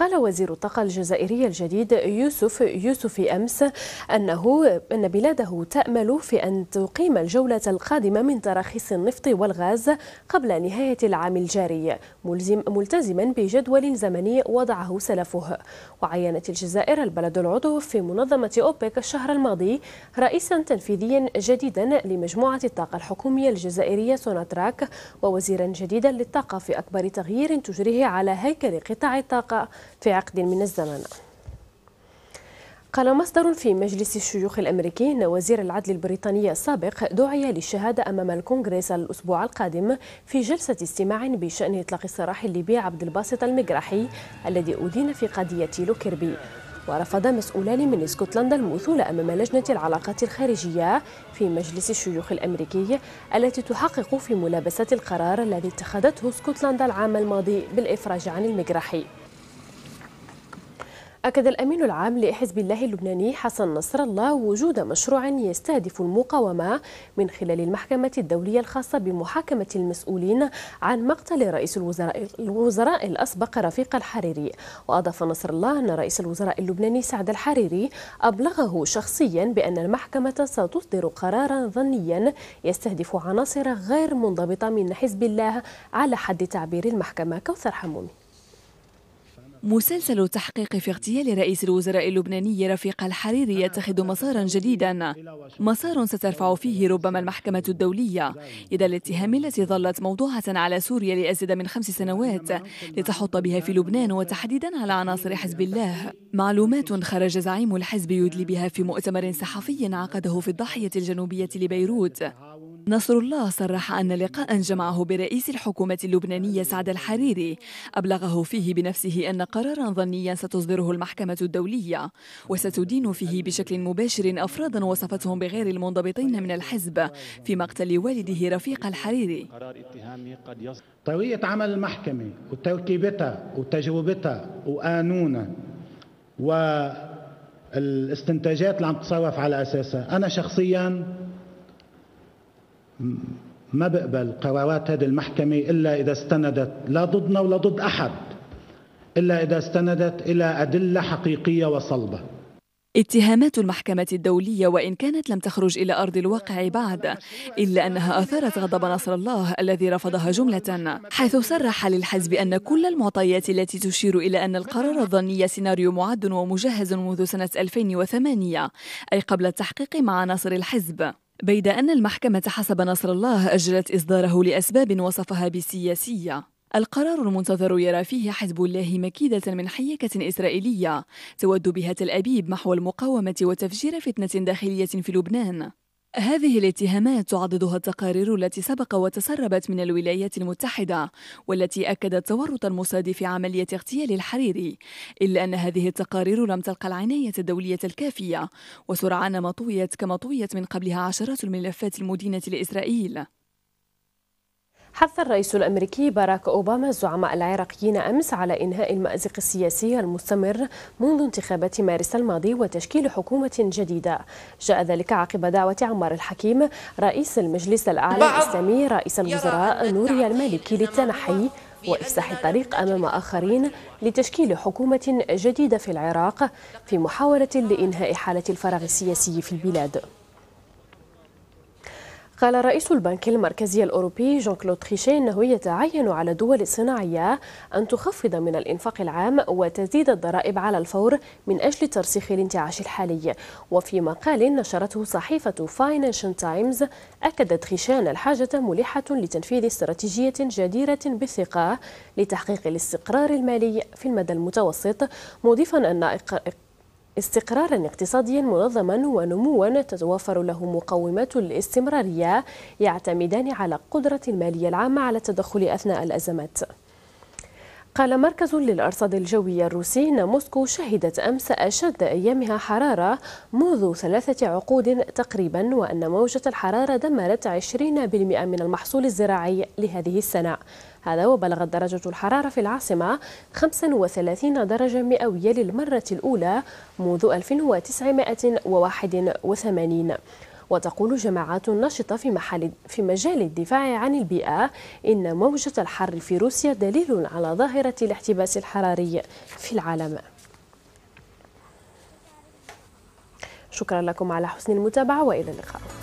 قال وزير الطاقة الجزائري الجديد يوسف يوسفي أمس أنه أن بلاده تأمل في أن تقيم الجولة القادمة من تراخيص النفط والغاز قبل نهاية العام الجاري ملزم ملتزما بجدول زمني وضعه سلفه وعينت الجزائر البلد العضو في منظمة أوبك الشهر الماضي رئيسا تنفيذيا جديدا لمجموعة الطاقة الحكومية الجزائرية سوناتراك ووزيرا جديدا للطاقة في أكبر تغيير تجريه على هيكل قطاع الطاقة في عقد من الزمن قال مصدر في مجلس الشيوخ الأمريكي أن وزير العدل البريطاني السابق دعي للشهادة أمام الكونغرس الأسبوع القادم في جلسة استماع بشأن إطلاق السراح الليبي عبد الباسط المجرحي الذي أدين في قضية لوكيربي ورفض مسؤولان من اسكتلندا المثول أمام لجنة العلاقات الخارجية في مجلس الشيوخ الأمريكي التي تحقق في ملابسة القرار الذي اتخذته اسكتلندا العام الماضي بالإفراج عن المجرحي أكد الأمين العام لحزب الله اللبناني حسن نصر الله وجود مشروع يستهدف المقاومة من خلال المحكمة الدولية الخاصة بمحاكمة المسؤولين عن مقتل رئيس الوزراء, الوزراء الأسبق رفيق الحريري وأضاف نصر الله أن رئيس الوزراء اللبناني سعد الحريري أبلغه شخصيا بأن المحكمة ستصدر قرارا ظنيا يستهدف عناصر غير منضبطة من حزب الله على حد تعبير المحكمة كوثر حمومي مسلسل التحقيق في اغتيال رئيس الوزراء اللبناني رفيق الحريري يتخذ مسارا جديدا مسار سترفع فيه ربما المحكمة الدولية إذا الاتهام التي ظلت موضوعة على سوريا لأزيد من خمس سنوات لتحط بها في لبنان وتحديدا على عناصر حزب الله معلومات خرج زعيم الحزب يدلي بها في مؤتمر صحفي عقده في الضاحية الجنوبية لبيروت نصر الله صرح أن لقاء جمعه برئيس الحكومة اللبنانية سعد الحريري أبلغه فيه بنفسه أن قرارا ظنيا ستصدره المحكمة الدولية وستدين فيه بشكل مباشر أفرادا وصفتهم بغير المنضبطين من الحزب في مقتل والده رفيق الحريري طريقة عمل المحكمة وتركيبتها وتجربتها وقانونها والاستنتاجات اللي عم تتصرف على أساسها أنا شخصياً ما بقبل قرارات هذه المحكمة إلا إذا استندت لا ضدنا ولا ضد أحد إلا إذا استندت إلى أدلة حقيقية وصلبة اتهامات المحكمة الدولية وإن كانت لم تخرج إلى أرض الواقع بعد إلا أنها أثارت غضب نصر الله الذي رفضها جملة حيث صرح للحزب أن كل المعطيات التي تشير إلى أن القرار الظني سيناريو معد ومجهز منذ سنة 2008 أي قبل التحقيق مع نصر الحزب بيد أن المحكمة حسب نصر الله أجلت إصداره لأسباب وصفها بسياسية القرار المنتظر يرى فيه حزب الله مكيدة من حيكة إسرائيلية تود بها تل أبيب محو المقاومة وتفجير فتنة داخلية في لبنان هذه الاتهامات تعضدها التقارير التي سبق وتسربت من الولايات المتحدة والتي أكدت تورط الموساد في عملية اغتيال الحريري إلا أن هذه التقارير لم تلقى العناية الدولية الكافية وسرعان ما طويت كما طويت من قبلها عشرات الملفات المدينة لإسرائيل حث الرئيس الامريكي باراك اوباما الزعماء العراقيين امس على انهاء المازق السياسي المستمر منذ انتخابات مارس الماضي وتشكيل حكومه جديده. جاء ذلك عقب دعوه عمار الحكيم رئيس المجلس الاعلى الاسلامي رئيس الوزراء نوري المالكي للتنحي وإفساح الطريق أمام آخرين لتشكيل حكومة جديدة في العراق في محاولة لإنهاء حالة الفراغ السياسي في البلاد قال رئيس البنك المركزي الأوروبي جون كلود خيشي أنه يتعين على الدول الصناعية أن تخفض من الإنفاق العام وتزيد الضرائب على الفور من أجل ترسيخ الانتعاش الحالي وفي مقال نشرته صحيفة فاينانشال تايمز أكدت تريشي أن الحاجة ملحة لتنفيذ استراتيجية جديرة بالثقة لتحقيق الاستقرار المالي في المدى المتوسط مضيفا أن استقرارا اقتصاديا منظما ونموا تتوفر له مقومات الاستمرارية يعتمدان على قدرة المالية العامة على التدخل أثناء الأزمات قال مركز للأرصاد الجوية الروسي أن موسكو شهدت أمس أشد أيامها حرارة منذ ثلاثة عقود تقريبا وأن موجة الحرارة دمرت 20% من المحصول الزراعي لهذه السنة هذا وبلغت درجة الحرارة في العاصمة 35 درجة مئوية للمرة الأولى منذ 1981 وتقول جماعات نشطة في, محل في مجال الدفاع عن البيئة إن موجة الحر في روسيا دليل على ظاهرة الاحتباس الحراري في العالم شكرا لكم على حسن المتابعة وإلى اللقاء